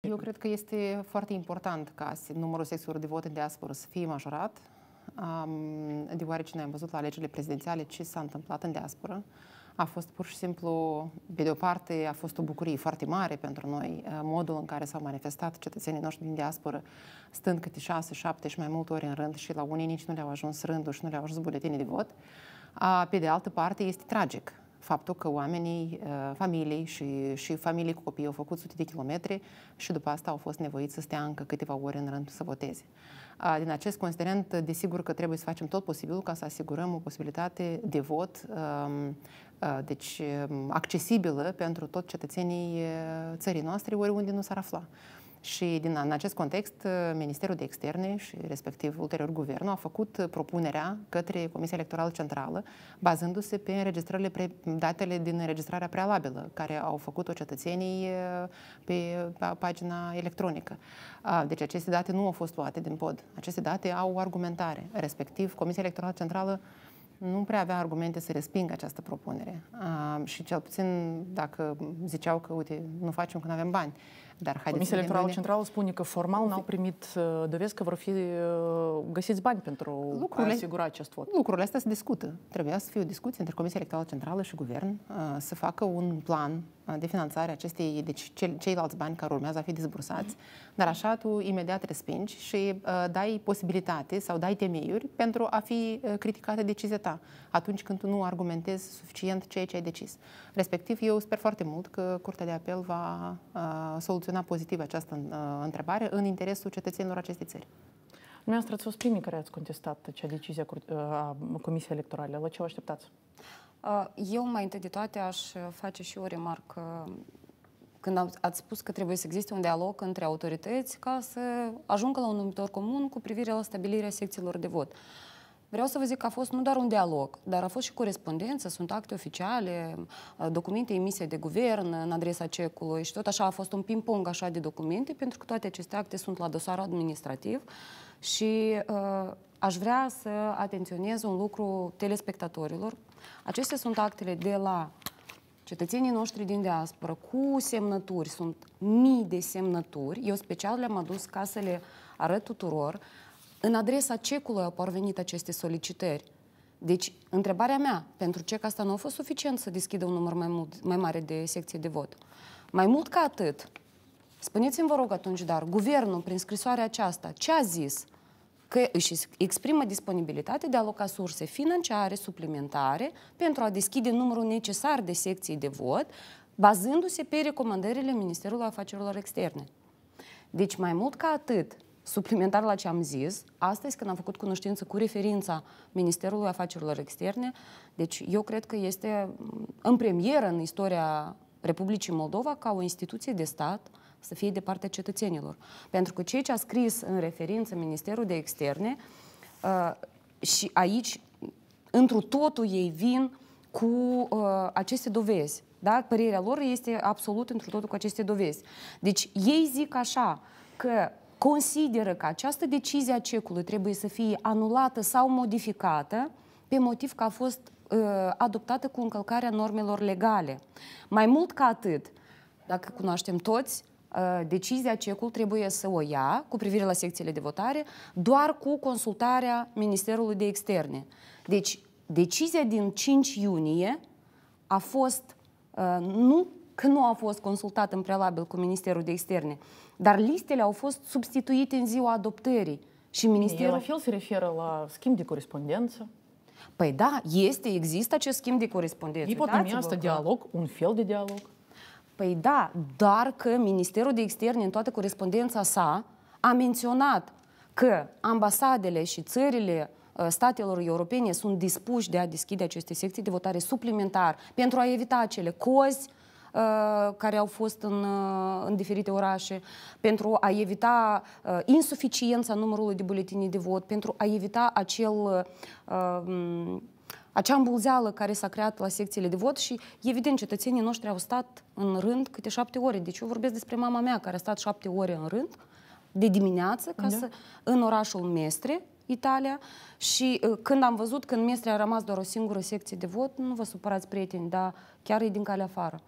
Eu cred că este foarte important ca numărul sexurilor de vot în diasporă să fie majorat, um, deoarece noi am văzut la alegerile prezidențiale ce s-a întâmplat în diasporă. A fost pur și simplu, pe de o parte, a fost o bucurie foarte mare pentru noi, eh, modul în care s-au manifestat cetățenii noștri din diasporă, stând câte șase, șapte și mai multe ori în rând și la unii nici nu le-au ajuns rândul și nu le-au ajuns buletinii de vot. Pe de altă parte, este tragic faptul că oamenii, uh, familii și, și familii cu copii au făcut sute de kilometri și după asta au fost nevoiți să stea încă câteva ore în rând să voteze. Uh, din acest considerent, desigur că trebuie să facem tot posibilul ca să asigurăm o posibilitate de vot um, uh, deci um, accesibilă pentru tot cetățenii țării noastre, oriunde nu s-ar afla. Și din, în acest context, uh, Ministerul de Externe și respectiv ulterior Guvernul a făcut uh, propunerea către Comisia Electorală Centrală, bazându-se pe înregistrările pre, datele din înregistrarea prealabilă, care au făcut-o cetățenii uh, pe, pe pagina electronică. Deci aceste date nu au fost luate din pod. Aceste date au argumentare. Respectiv, Comisia Electorală Centrală nu prea avea argumente să respingă această propunere. A, și cel puțin dacă ziceau că, uite, nu facem când avem bani. Dar Comisia Electorală Centrală spune că formal n-au primit uh, dovezi că vor fi uh, găsiți bani pentru lucrurile, a asigura acest vot. Lucrurile astea se discută. Trebuia să fie o discuție între Comisia Electorală Centrală și Guvern, uh, să facă un plan de finanțare acestei, deci ceilalți bani care urmează a fi dezbursați, dar așa tu imediat respingi și dai posibilitate sau dai temeiuri pentru a fi criticată decizia ta atunci când tu nu argumentezi suficient ceea ce ai decis. Respectiv, eu sper foarte mult că Curtea de Apel va soluționa pozitiv această întrebare în interesul cetățenilor acestei țări. Dumneavoastră ați fost primii care ați contestat acea decizie a Comisiei Electorale. La ce vă așteptați? Uh, eu, mai întâi de toate, aș uh, face și o remarcă când ați spus că trebuie să existe un dialog între autorități ca să ajungă la un numitor comun cu privire la stabilirea secțiilor de vot. Vreau să vă zic că a fost nu doar un dialog, dar a fost și corespondență, sunt acte oficiale, uh, documente emise de guvern în adresa cecului și tot așa a fost un ping-pong așa de documente, pentru că toate aceste acte sunt la dosar administrativ și uh, aș vrea să atenționez un lucru telespectatorilor. Acestea sunt actele de la cetățenii noștri din diaspora cu semnături. Sunt mii de semnături. Eu special le-am adus ca să le arăt tuturor în adresa ce culoare au parvenit aceste solicitări. Deci, întrebarea mea, pentru ce asta nu a fost suficient să deschidă un număr mai, mult, mai mare de secții de vot? Mai mult ca atât, spuneți-mi, vă rog, atunci, dar, guvernul, prin scrisoarea aceasta, ce a zis? că își exprimă disponibilitate de a aloca surse financiare suplimentare pentru a deschide numărul necesar de secții de vot, bazându-se pe recomandările Ministerului Afacerilor Externe. Deci, mai mult ca atât, suplimentar la ce am zis, astăzi când am făcut cunoștință cu referința Ministerului Afacerilor Externe, deci eu cred că este mm, în premieră în istoria Republicii Moldova ca o instituție de stat uh, să fie de partea cetățenilor. Pentru că ceea ce a scris în referință Ministerul de Externe, uh, și aici, întru totul ei vin cu uh, aceste dovezi. Da? Părerea lor este absolut întru totul cu aceste dovezi. Deci ei zic așa, că consideră că această decizie a cecului trebuie să fie anulată sau modificată pe motiv că a fost uh, adoptată cu încălcarea normelor legale. Mai mult ca atât, dacă cunoaștem toți, Ă, decizia CECUL trebuie să o ia cu privire la secțiile de votare doar cu consultarea Ministerului de Externe. Deci, decizia din 5 iunie a fost, ă, nu că nu a fost consultată în prealabil cu Ministerul de Externe, dar listele au fost substituite în ziua adoptării. Și Ministerul... la fel se referă la schimb de corespondență. Păi da, este, există acest schimb de corespondență. Ipotemia pot asta dialog, un fel de dialog. Păi da, doar că Ministerul de Externe în toată corespondența sa a menționat că ambasadele și țările uh, statelor europene sunt dispuși de a deschide aceste secții de votare suplimentar pentru a evita acele cozi uh, care au fost în, uh, în diferite orașe, pentru a evita insuficiența numărului de buletini de vot, pentru a evita acel um, acea îmbulzeală care s-a creat la secțiile de vot și, evident, cetățenii noștri au stat în rând câte șapte ore. Deci eu vorbesc despre mama mea care a stat șapte ore în rând, de dimineață, ca da. să, în orașul Mestre, Italia și uh, când am văzut, când Mestre a rămas doar o singură secție de vot, nu vă supărați, prieteni, dar chiar e din calea afară.